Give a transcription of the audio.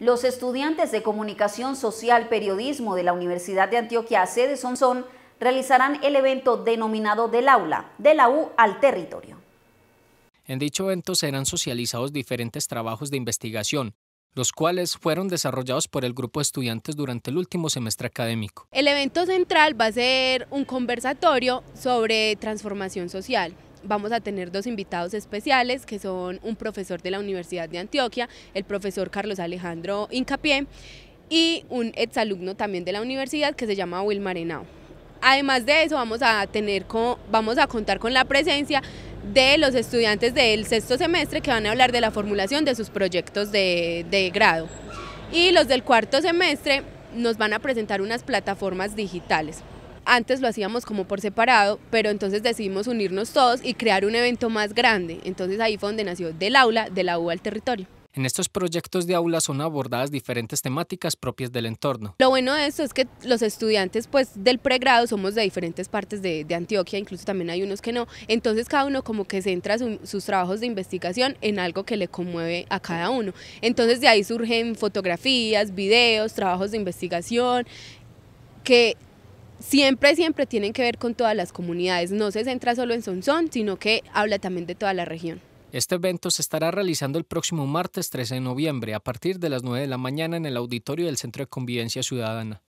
Los estudiantes de Comunicación Social Periodismo de la Universidad de Antioquia, sede Sonsón, realizarán el evento denominado Del Aula, de la U al territorio. En dicho evento serán socializados diferentes trabajos de investigación, los cuales fueron desarrollados por el grupo de estudiantes durante el último semestre académico. El evento central va a ser un conversatorio sobre transformación social, vamos a tener dos invitados especiales que son un profesor de la Universidad de Antioquia, el profesor Carlos Alejandro Incapié y un exalumno también de la universidad que se llama Wilmar Marenao. Además de eso vamos a, vamos a contar con la presencia de los estudiantes del sexto semestre que van a hablar de la formulación de sus proyectos de grado. Y los del cuarto semestre nos van a presentar unas plataformas digitales. Antes lo hacíamos como por separado, pero entonces decidimos unirnos todos y crear un evento más grande. Entonces ahí fue donde nació del aula, de la U al territorio. En estos proyectos de aula son abordadas diferentes temáticas propias del entorno. Lo bueno de esto es que los estudiantes pues, del pregrado somos de diferentes partes de, Antioquia, incluso también hay unos que no, entonces cada uno como que centra sus trabajos de investigación en algo que le conmueve a cada uno. Entonces de ahí surgen fotografías, videos, trabajos de investigación, que siempre, siempre tienen que ver con todas las comunidades. No se centra solo en Sonsón, sino que habla también de toda la región. Este evento se estará realizando el próximo martes 13 de noviembre a partir de las 9 de la mañana en el auditorio del Centro de Convivencia Ciudadana.